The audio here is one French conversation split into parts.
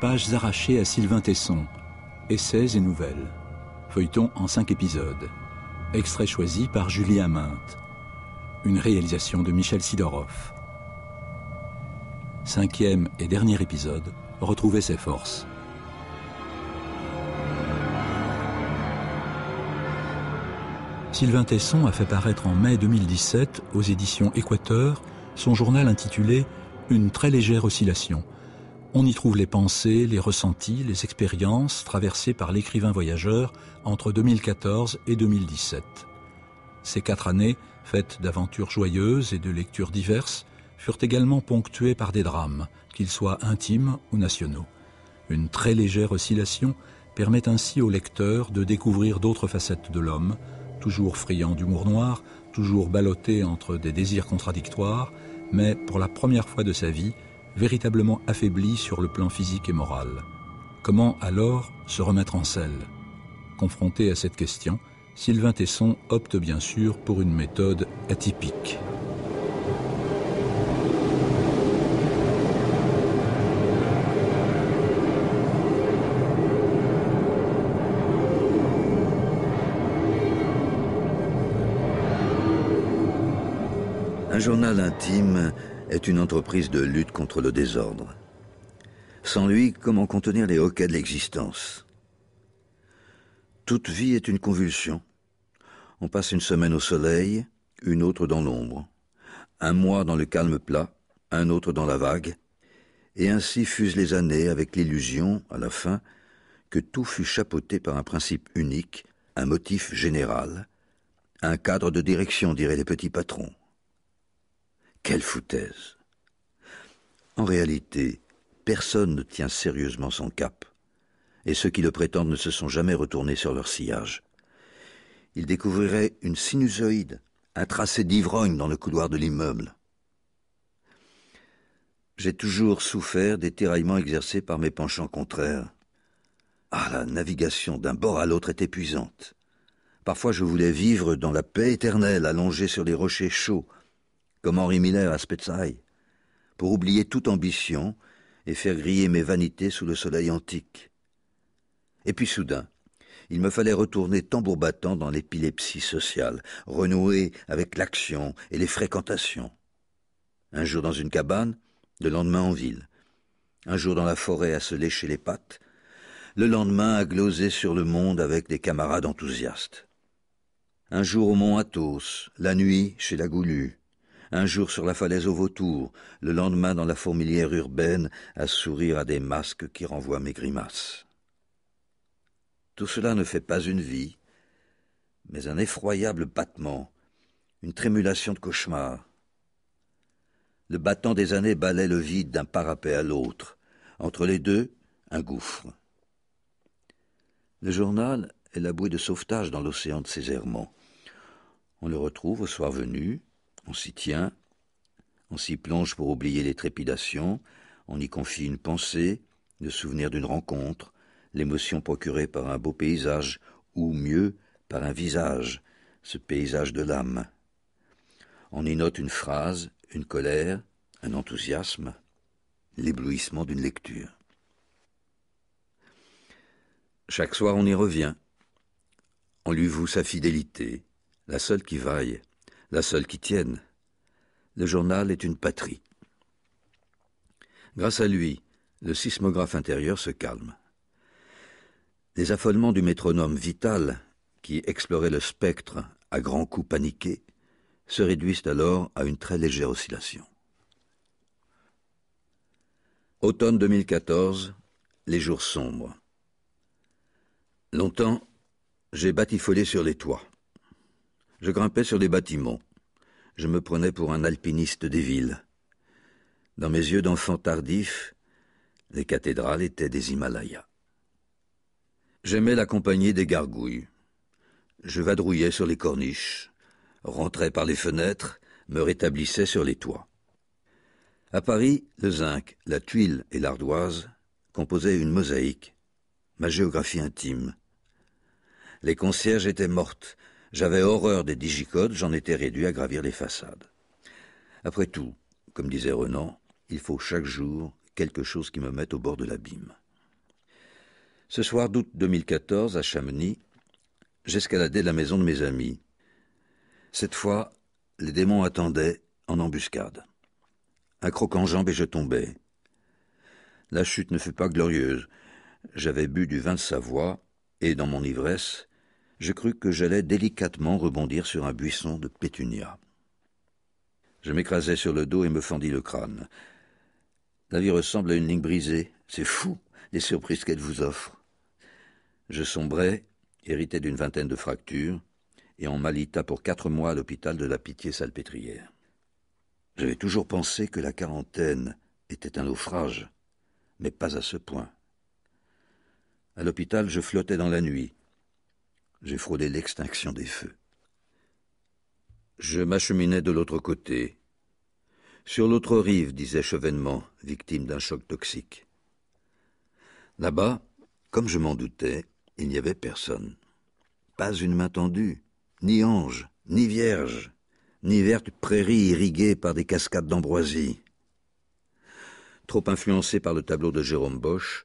Pages arrachées à Sylvain Tesson. Essais et nouvelles. Feuilleton en cinq épisodes. Extrait choisi par Julie Aminte. Une réalisation de Michel Sidorov. Cinquième et dernier épisode. Retrouver ses forces. Sylvain Tesson a fait paraître en mai 2017 aux éditions Équateur son journal intitulé Une très légère oscillation on y trouve les pensées, les ressentis, les expériences traversées par l'écrivain voyageur entre 2014 et 2017. Ces quatre années, faites d'aventures joyeuses et de lectures diverses, furent également ponctuées par des drames, qu'ils soient intimes ou nationaux. Une très légère oscillation permet ainsi au lecteur de découvrir d'autres facettes de l'homme, toujours friand d'humour noir, toujours ballotté entre des désirs contradictoires, mais pour la première fois de sa vie, véritablement affaibli sur le plan physique et moral. Comment alors se remettre en selle Confronté à cette question, Sylvain Tesson opte bien sûr pour une méthode atypique. Un journal intime est une entreprise de lutte contre le désordre. Sans lui, comment contenir les hoquets de l'existence Toute vie est une convulsion. On passe une semaine au soleil, une autre dans l'ombre, un mois dans le calme plat, un autre dans la vague, et ainsi fusent les années avec l'illusion, à la fin, que tout fut chapeauté par un principe unique, un motif général, un cadre de direction, diraient les petits patrons. Quelle foutaise En réalité, personne ne tient sérieusement son cap, et ceux qui le prétendent ne se sont jamais retournés sur leur sillage. Ils découvriraient une sinusoïde, un tracé d'ivrogne dans le couloir de l'immeuble. J'ai toujours souffert des tiraillements exercés par mes penchants contraires. Ah, la navigation d'un bord à l'autre est épuisante. Parfois je voulais vivre dans la paix éternelle, allongé sur les rochers chauds, comme Henri Miller à Spetsai, pour oublier toute ambition et faire griller mes vanités sous le soleil antique. Et puis soudain, il me fallait retourner tambour battant dans l'épilepsie sociale, renouer avec l'action et les fréquentations. Un jour dans une cabane, le lendemain en ville. Un jour dans la forêt à se lécher les pattes, le lendemain à gloser sur le monde avec des camarades enthousiastes. Un jour au mont Athos, la nuit chez la Goulue, un jour sur la falaise au Vautour, le lendemain dans la fourmilière urbaine, à sourire à des masques qui renvoient mes grimaces. Tout cela ne fait pas une vie, mais un effroyable battement, une trémulation de cauchemar. Le battant des années balaie le vide d'un parapet à l'autre. Entre les deux, un gouffre. Le journal est la bouée de sauvetage dans l'océan de ses errements. On le retrouve au soir venu, on s'y tient, on s'y plonge pour oublier les trépidations, on y confie une pensée, le souvenir d'une rencontre, l'émotion procurée par un beau paysage, ou mieux, par un visage, ce paysage de l'âme. On y note une phrase, une colère, un enthousiasme, l'éblouissement d'une lecture. Chaque soir on y revient. On lui voue sa fidélité, la seule qui vaille la seule qui tienne. Le journal est une patrie. Grâce à lui, le sismographe intérieur se calme. Les affolements du métronome vital, qui explorait le spectre à grands coups paniqués, se réduisent alors à une très légère oscillation. Automne 2014, les jours sombres. Longtemps, j'ai batifolé sur les toits. Je grimpais sur des bâtiments. Je me prenais pour un alpiniste des villes. Dans mes yeux d'enfant tardif, les cathédrales étaient des Himalayas. J'aimais la compagnie des gargouilles. Je vadrouillais sur les corniches, rentrais par les fenêtres, me rétablissais sur les toits. À Paris, le zinc, la tuile et l'ardoise composaient une mosaïque, ma géographie intime. Les concierges étaient mortes, j'avais horreur des digicodes, j'en étais réduit à gravir les façades. Après tout, comme disait Renan, il faut chaque jour quelque chose qui me mette au bord de l'abîme. Ce soir d'août 2014, à Chamonix, j'escaladais la maison de mes amis. Cette fois, les démons attendaient en embuscade. Un croc en jambe et je tombais. La chute ne fut pas glorieuse. J'avais bu du vin de Savoie, et dans mon ivresse, je crus que j'allais délicatement rebondir sur un buisson de pétunia. Je m'écrasai sur le dos et me fendis le crâne. La vie ressemble à une ligne brisée. C'est fou, les surprises qu'elle vous offre. Je sombrai, hérité d'une vingtaine de fractures, et on m'alita pour quatre mois à l'hôpital de la Pitié-Salpêtrière. J'avais toujours pensé que la quarantaine était un naufrage, mais pas à ce point. À l'hôpital, je flottais dans la nuit. J'ai fraudé l'extinction des feux. Je m'acheminais de l'autre côté. Sur l'autre rive, disait Chevènement, victime d'un choc toxique. Là-bas, comme je m'en doutais, il n'y avait personne. Pas une main tendue, ni ange, ni vierge, ni verte prairie irriguée par des cascades d'ambroisie. Trop influencés par le tableau de Jérôme Bosch,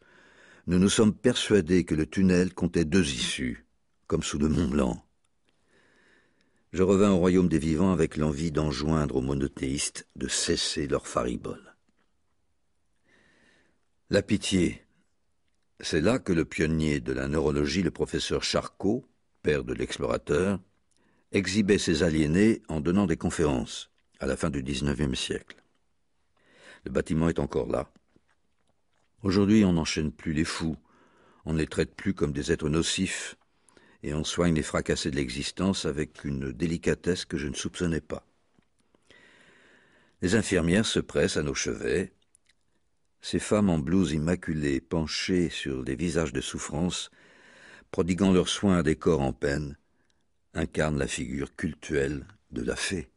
nous nous sommes persuadés que le tunnel comptait deux issues comme sous le Mont Blanc. Je revins au royaume des vivants avec l'envie d'enjoindre aux monothéistes de cesser leur faribole. La pitié, c'est là que le pionnier de la neurologie, le professeur Charcot, père de l'explorateur, exhibait ses aliénés en donnant des conférences à la fin du XIXe siècle. Le bâtiment est encore là. Aujourd'hui, on n'enchaîne plus les fous, on ne les traite plus comme des êtres nocifs, et on soigne les fracassés de l'existence avec une délicatesse que je ne soupçonnais pas. Les infirmières se pressent à nos chevets. Ces femmes en blouse immaculée, penchées sur des visages de souffrance, prodiguant leurs soins à des corps en peine, incarnent la figure cultuelle de la fée.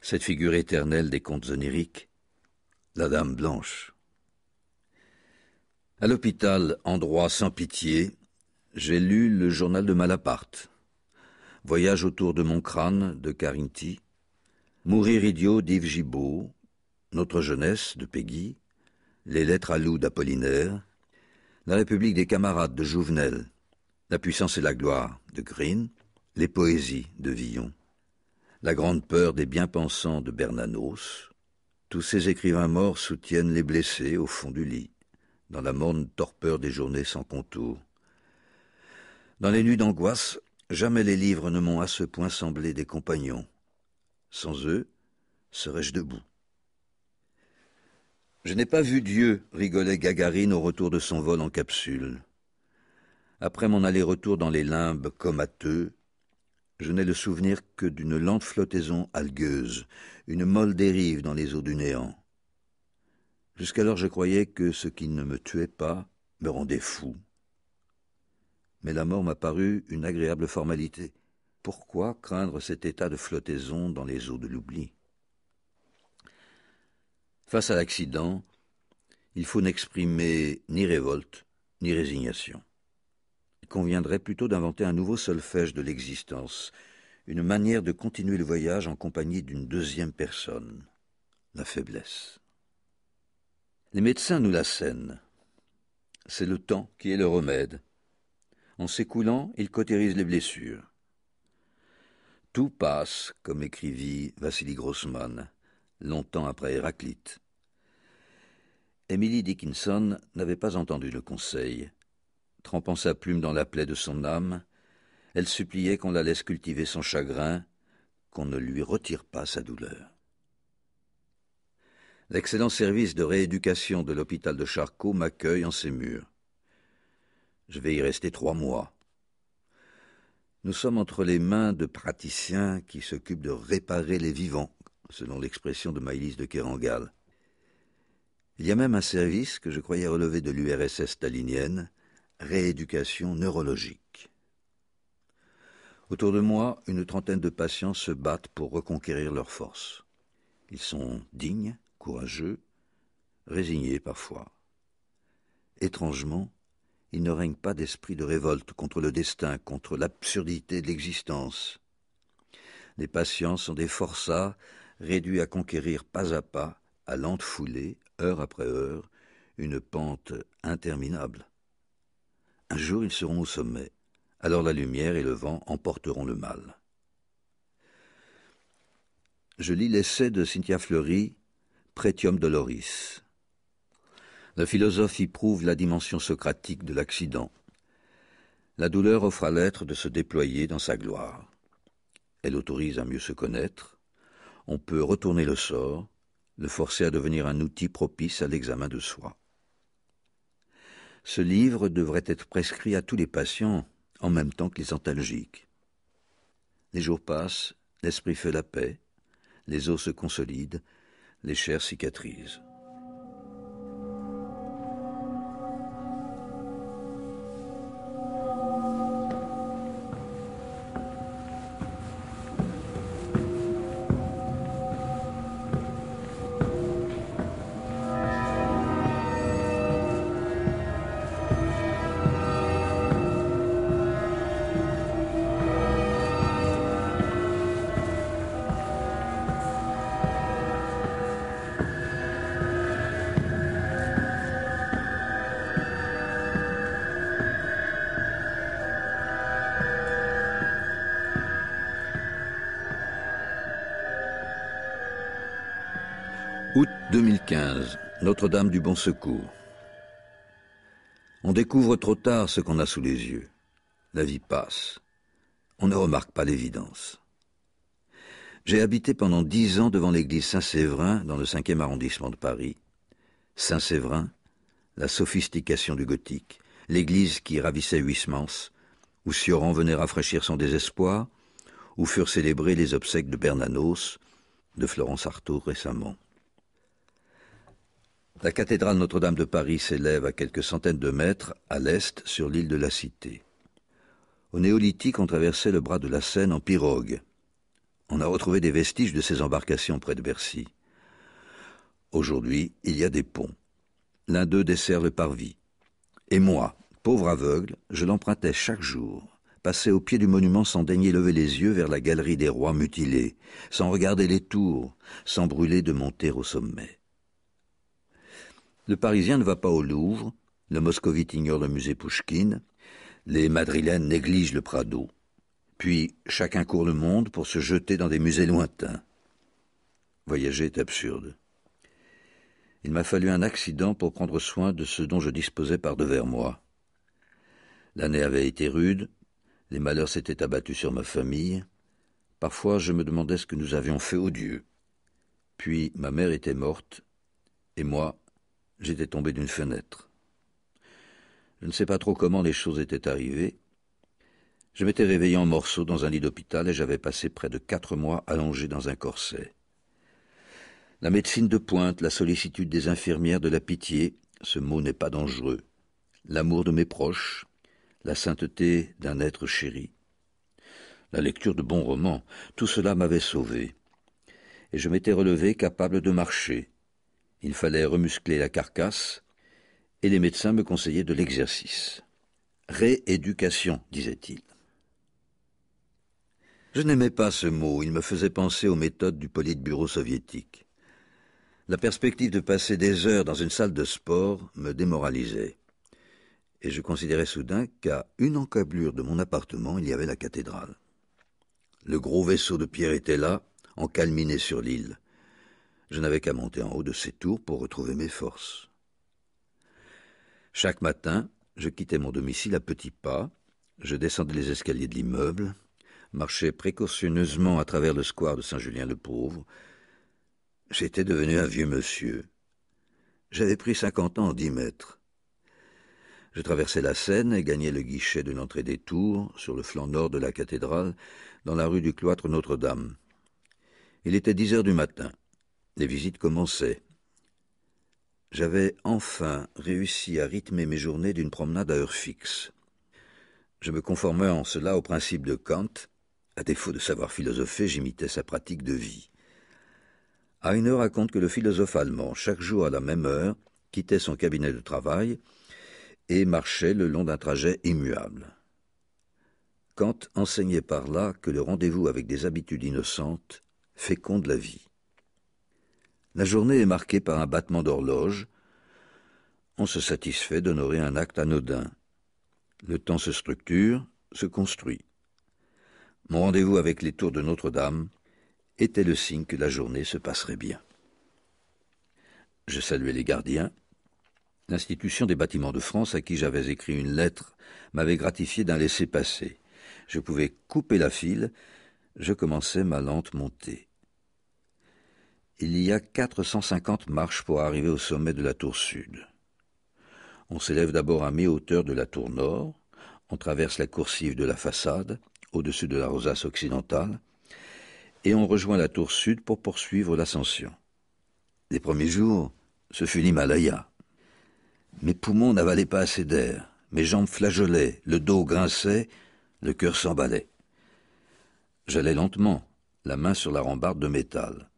Cette figure éternelle des contes oniriques, la Dame Blanche. À l'hôpital, endroit sans pitié, j'ai lu le journal de Malaparte. Voyage autour de mon crâne de Carinti. Mourir idiot d'Yves Gibault. Notre jeunesse de Peggy. Les lettres à loup d'Apollinaire. La République des camarades de Jouvenel. La puissance et la gloire de Green. Les poésies de Villon. La grande peur des bien-pensants de Bernanos. Tous ces écrivains morts soutiennent les blessés au fond du lit, dans la morne torpeur des journées sans contour. Dans les nuits d'angoisse, jamais les livres ne m'ont à ce point semblé des compagnons. Sans eux, serais-je debout Je n'ai pas vu Dieu, rigolait Gagarine au retour de son vol en capsule. Après mon aller-retour dans les limbes comateux, je n'ai le souvenir que d'une lente flottaison algueuse, une molle dérive dans les eaux du néant. Jusqu'alors je croyais que ce qui ne me tuait pas me rendait fou mais la mort m'a paru une agréable formalité. Pourquoi craindre cet état de flottaison dans les eaux de l'oubli Face à l'accident, il faut n'exprimer ni révolte, ni résignation. Il conviendrait plutôt d'inventer un nouveau solfège de l'existence, une manière de continuer le voyage en compagnie d'une deuxième personne, la faiblesse. Les médecins nous la scènent. C'est le temps qui est le remède, en s'écoulant, il cautérise les blessures. Tout passe, comme écrivit Vassili Grossman, longtemps après Héraclite. Emily Dickinson n'avait pas entendu le conseil. Trempant sa plume dans la plaie de son âme, elle suppliait qu'on la laisse cultiver son chagrin, qu'on ne lui retire pas sa douleur. L'excellent service de rééducation de l'hôpital de Charcot m'accueille en ses murs. Je vais y rester trois mois. Nous sommes entre les mains de praticiens qui s'occupent de réparer les vivants, selon l'expression de Maïlis de Kerangal. Il y a même un service que je croyais relever de l'URSS stalinienne, rééducation neurologique. Autour de moi, une trentaine de patients se battent pour reconquérir leurs forces. Ils sont dignes, courageux, résignés parfois. Étrangement, il ne règne pas d'esprit de révolte contre le destin, contre l'absurdité de l'existence. Les patients sont des forçats, réduits à conquérir pas à pas, à lente foulée, heure après heure, une pente interminable. Un jour ils seront au sommet, alors la lumière et le vent emporteront le mal. Je lis l'essai de Cynthia Fleury, Pretium Doloris. Le philosophe y prouve la dimension socratique de l'accident. La douleur offre à l'être de se déployer dans sa gloire. Elle autorise à mieux se connaître. On peut retourner le sort, le forcer à devenir un outil propice à l'examen de soi. Ce livre devrait être prescrit à tous les patients en même temps que les antalgiques. Les jours passent, l'esprit fait la paix, les os se consolident, les chairs cicatrisent. 2015, Notre-Dame du Bon Secours. On découvre trop tard ce qu'on a sous les yeux. La vie passe. On ne remarque pas l'évidence. J'ai habité pendant dix ans devant l'église Saint-Séverin dans le cinquième arrondissement de Paris. Saint-Séverin, la sophistication du gothique, l'église qui ravissait Huysmans, où Sioran venait rafraîchir son désespoir, où furent célébrés les obsèques de Bernanos, de Florence Artaud récemment. La cathédrale Notre-Dame de Paris s'élève à quelques centaines de mètres à l'est sur l'île de la Cité. Au néolithique, on traversait le bras de la Seine en pirogue. On a retrouvé des vestiges de ces embarcations près de Bercy. Aujourd'hui, il y a des ponts. L'un d'eux dessert le parvis. Et moi, pauvre aveugle, je l'empruntais chaque jour, passais au pied du monument sans daigner lever les yeux vers la galerie des rois mutilés, sans regarder les tours, sans brûler de monter au sommet. Le Parisien ne va pas au Louvre, le Moscovite ignore le musée Pouchkine, les Madrilènes négligent le Prado. Puis chacun court le monde pour se jeter dans des musées lointains. Voyager est absurde. Il m'a fallu un accident pour prendre soin de ce dont je disposais par devers moi. L'année avait été rude, les malheurs s'étaient abattus sur ma famille. Parfois je me demandais ce que nous avions fait aux dieux. Puis ma mère était morte, et moi J'étais tombé d'une fenêtre. Je ne sais pas trop comment les choses étaient arrivées. Je m'étais réveillé en morceaux dans un lit d'hôpital et j'avais passé près de quatre mois allongé dans un corset. La médecine de pointe, la sollicitude des infirmières de la pitié, ce mot n'est pas dangereux, l'amour de mes proches, la sainteté d'un être chéri, la lecture de bons romans, tout cela m'avait sauvé. Et je m'étais relevé capable de marcher, il fallait remuscler la carcasse, et les médecins me conseillaient de l'exercice. Rééducation, disait-il. Je n'aimais pas ce mot, il me faisait penser aux méthodes du politburo soviétique. La perspective de passer des heures dans une salle de sport me démoralisait. Et je considérais soudain qu'à une encablure de mon appartement, il y avait la cathédrale. Le gros vaisseau de pierre était là, encalminé sur l'île je n'avais qu'à monter en haut de ces tours pour retrouver mes forces. Chaque matin, je quittais mon domicile à petits pas, je descendais les escaliers de l'immeuble, marchais précautionneusement à travers le square de Saint-Julien-le-Pauvre. J'étais devenu un vieux monsieur. J'avais pris cinquante ans en dix mètres. Je traversais la Seine et gagnais le guichet de l'entrée des tours, sur le flanc nord de la cathédrale, dans la rue du cloître Notre-Dame. Il était dix heures du matin. Les visites commençaient. J'avais enfin réussi à rythmer mes journées d'une promenade à heure fixe. Je me conformais en cela au principe de Kant. À défaut de savoir philosopher, j'imitais sa pratique de vie. Heine raconte que le philosophe allemand, chaque jour à la même heure, quittait son cabinet de travail et marchait le long d'un trajet immuable. Kant enseignait par là que le rendez-vous avec des habitudes innocentes féconde la vie. La journée est marquée par un battement d'horloge. On se satisfait d'honorer un acte anodin. Le temps se structure, se construit. Mon rendez-vous avec les tours de Notre-Dame était le signe que la journée se passerait bien. Je saluai les gardiens. L'Institution des bâtiments de France, à qui j'avais écrit une lettre, m'avait gratifié d'un laisser passer Je pouvais couper la file. Je commençais ma lente montée. Il y a 450 marches pour arriver au sommet de la tour sud. On s'élève d'abord à mi-hauteur de la tour nord, on traverse la coursive de la façade, au-dessus de la rosace occidentale, et on rejoint la tour sud pour poursuivre l'ascension. Les premiers jours, ce fut l'Himalaya. Mes poumons n'avalaient pas assez d'air, mes jambes flageolaient, le dos grinçait, le cœur s'emballait. J'allais lentement, la main sur la rambarde de métal.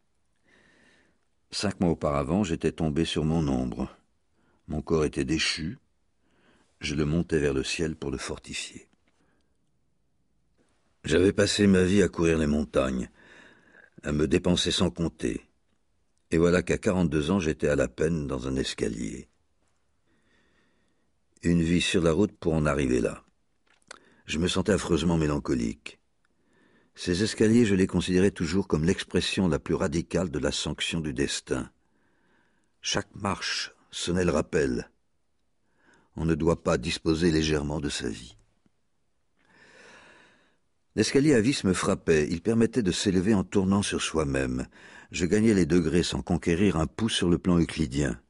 Cinq mois auparavant, j'étais tombé sur mon ombre. Mon corps était déchu. Je le montais vers le ciel pour le fortifier. J'avais passé ma vie à courir les montagnes, à me dépenser sans compter. Et voilà qu'à quarante-deux ans, j'étais à la peine dans un escalier. Une vie sur la route pour en arriver là. Je me sentais affreusement mélancolique. Ces escaliers, je les considérais toujours comme l'expression la plus radicale de la sanction du destin. Chaque marche sonnait le rappel. On ne doit pas disposer légèrement de sa vie. L'escalier à vis me frappait, il permettait de s'élever en tournant sur soi-même. Je gagnais les degrés sans conquérir un pouce sur le plan euclidien.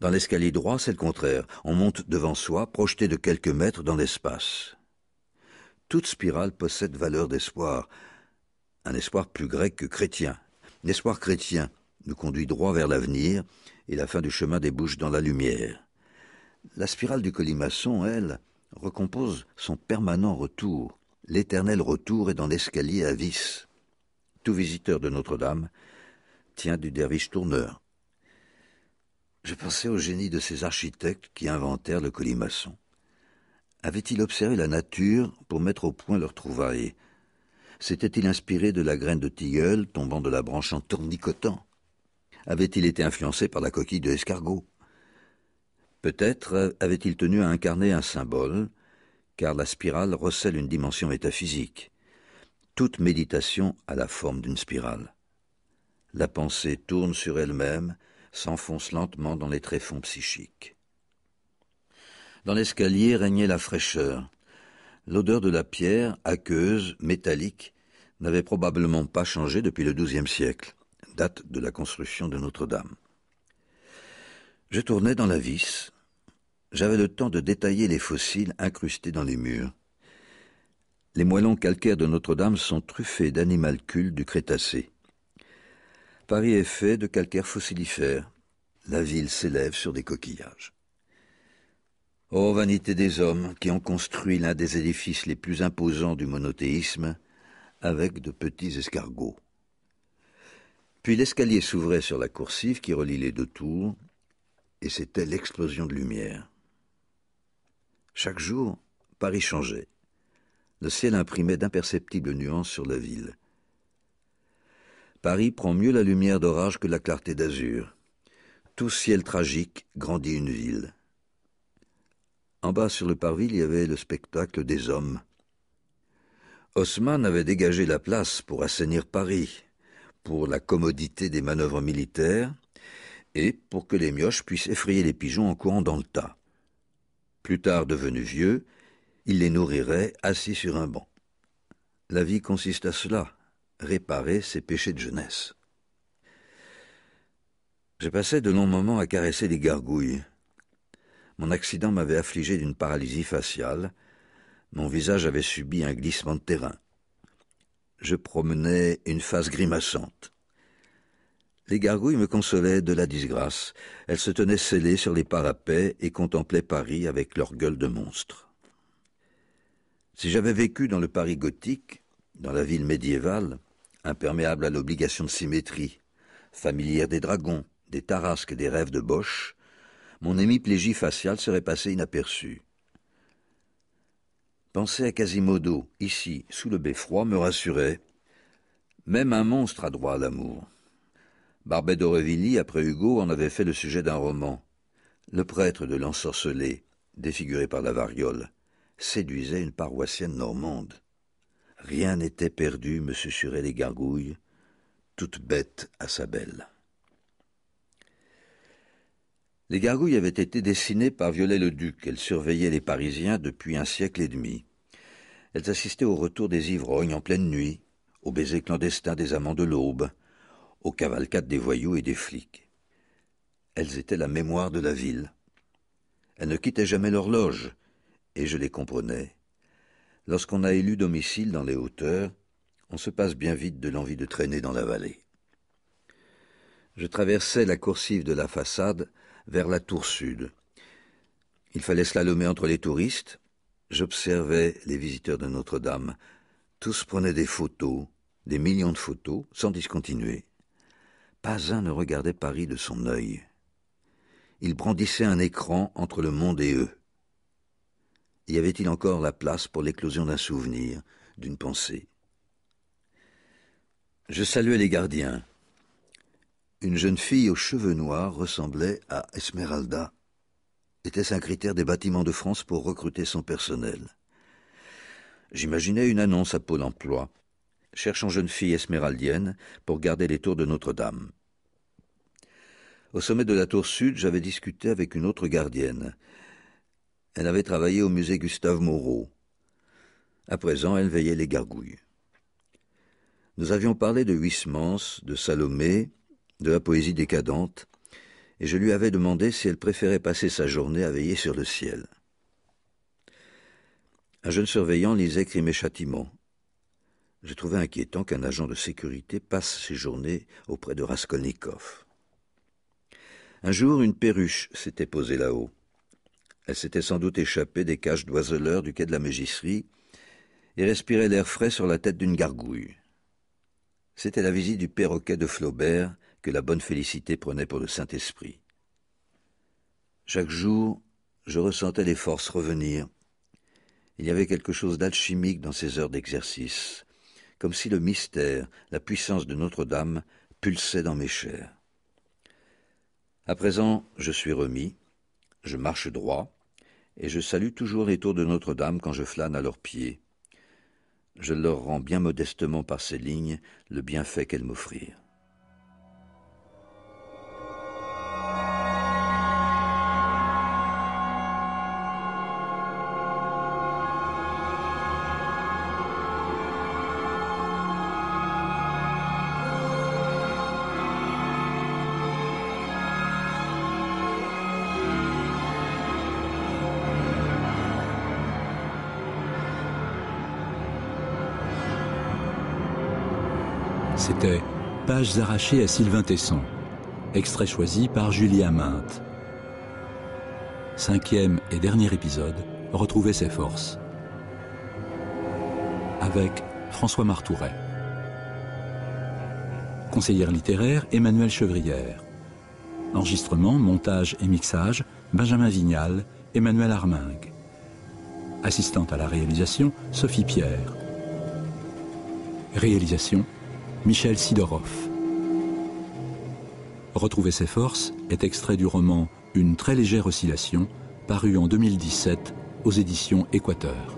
Dans l'escalier droit, c'est le contraire. On monte devant soi, projeté de quelques mètres dans l'espace. Toute spirale possède valeur d'espoir, un espoir plus grec que chrétien. L'espoir chrétien nous conduit droit vers l'avenir, et la fin du chemin débouche dans la lumière. La spirale du colimaçon, elle, recompose son permanent retour. L'éternel retour est dans l'escalier à vis. Tout visiteur de Notre-Dame tient du derviche tourneur. Je pensais au génie de ces architectes qui inventèrent le colimaçon. Avait-il observé la nature pour mettre au point leur trouvaille S'était-il inspiré de la graine de tilleul tombant de la branche en tournicotant Avait-il été influencé par la coquille de escargot Peut-être avait-il tenu à incarner un symbole, car la spirale recèle une dimension métaphysique. Toute méditation a la forme d'une spirale. La pensée tourne sur elle-même, s'enfonce lentement dans les tréfonds psychiques. Dans l'escalier régnait la fraîcheur. L'odeur de la pierre, aqueuse, métallique, n'avait probablement pas changé depuis le XIIe siècle, date de la construction de Notre-Dame. Je tournais dans la vis. J'avais le temps de détailler les fossiles incrustés dans les murs. Les moellons calcaires de Notre-Dame sont truffés d'animalcules du Crétacé. Paris est fait de calcaire fossilifère. La ville s'élève sur des coquillages. Ô vanité des hommes qui ont construit l'un des édifices les plus imposants du monothéisme avec de petits escargots. Puis l'escalier s'ouvrait sur la coursive qui relie les deux tours, et c'était l'explosion de lumière. Chaque jour, Paris changeait. Le ciel imprimait d'imperceptibles nuances sur la ville. Paris prend mieux la lumière d'orage que la clarté d'azur. Tout ciel tragique grandit une ville. En bas sur le parvis, il y avait le spectacle des hommes. Haussmann avait dégagé la place pour assainir Paris, pour la commodité des manœuvres militaires, et pour que les mioches puissent effrayer les pigeons en courant dans le tas. Plus tard devenu vieux, il les nourrirait assis sur un banc. La vie consiste à cela, réparer ses péchés de jeunesse. Je passais de longs moments à caresser les gargouilles, mon accident m'avait affligé d'une paralysie faciale. Mon visage avait subi un glissement de terrain. Je promenais une face grimaçante. Les gargouilles me consolaient de la disgrâce. Elles se tenaient scellées sur les parapets et contemplaient Paris avec leur gueule de monstre. Si j'avais vécu dans le Paris gothique, dans la ville médiévale, imperméable à l'obligation de symétrie, familière des dragons, des tarasques et des rêves de Bosch, mon hémiplégie faciale serait passée inaperçue. Penser à Quasimodo, ici, sous le beffroi, me rassurait. Même un monstre a droit à l'amour. Barbet d'Aurevilly, après Hugo, en avait fait le sujet d'un roman. Le prêtre de l'ensorcelé, défiguré par la variole, séduisait une paroissienne normande. Rien n'était perdu, me susuraient les gargouilles, toute bête à sa belle. Les gargouilles avaient été dessinées par Violet le duc Elles surveillaient les Parisiens depuis un siècle et demi. Elles assistaient au retour des ivrognes en pleine nuit, aux baisers clandestins des amants de l'aube, aux cavalcades des voyous et des flics. Elles étaient la mémoire de la ville. Elles ne quittaient jamais l'horloge, et je les comprenais. Lorsqu'on a élu domicile dans les hauteurs, on se passe bien vite de l'envie de traîner dans la vallée je traversais la coursive de la façade vers la tour sud. Il fallait slalomer entre les touristes. J'observais les visiteurs de Notre-Dame. Tous prenaient des photos, des millions de photos, sans discontinuer. Pas un ne regardait Paris de son œil. Il brandissait un écran entre le monde et eux. Y avait-il encore la place pour l'éclosion d'un souvenir, d'une pensée Je saluais les gardiens. Une jeune fille aux cheveux noirs ressemblait à Esmeralda. Était-ce un critère des bâtiments de France pour recruter son personnel J'imaginais une annonce à Pôle emploi, cherchant jeune fille esmeraldienne pour garder les tours de Notre-Dame. Au sommet de la tour sud, j'avais discuté avec une autre gardienne. Elle avait travaillé au musée Gustave Moreau. À présent, elle veillait les gargouilles. Nous avions parlé de Huysmans, de Salomé, de la poésie décadente, et je lui avais demandé si elle préférait passer sa journée à veiller sur le ciel. Un jeune surveillant lisait Crime et Châtiment. Je trouvais inquiétant qu'un agent de sécurité passe ses journées auprès de Raskolnikov. Un jour, une perruche s'était posée là-haut. Elle s'était sans doute échappée des cages d'oiseleurs du quai de la Mégisserie et respirait l'air frais sur la tête d'une gargouille. C'était la visite du perroquet de Flaubert que la bonne Félicité prenait pour le Saint-Esprit. Chaque jour, je ressentais les forces revenir. Il y avait quelque chose d'alchimique dans ces heures d'exercice, comme si le mystère, la puissance de Notre-Dame pulsait dans mes chairs. À présent, je suis remis, je marche droit, et je salue toujours les tours de Notre-Dame quand je flâne à leurs pieds. Je leur rends bien modestement par ces lignes le bienfait qu'elles m'offrirent. c'était Pages arrachées à Sylvain Tesson, extrait choisi par Julie Aminte. Cinquième et dernier épisode, Retrouver ses forces. Avec François Martouret. Conseillère littéraire, Emmanuelle Chevrière. Enregistrement, montage et mixage, Benjamin Vignal, Emmanuel Armingue. Assistante à la réalisation, Sophie Pierre. Réalisation, Michel Sidorov. Retrouver ses forces est extrait du roman Une très légère oscillation, paru en 2017 aux éditions Équateur.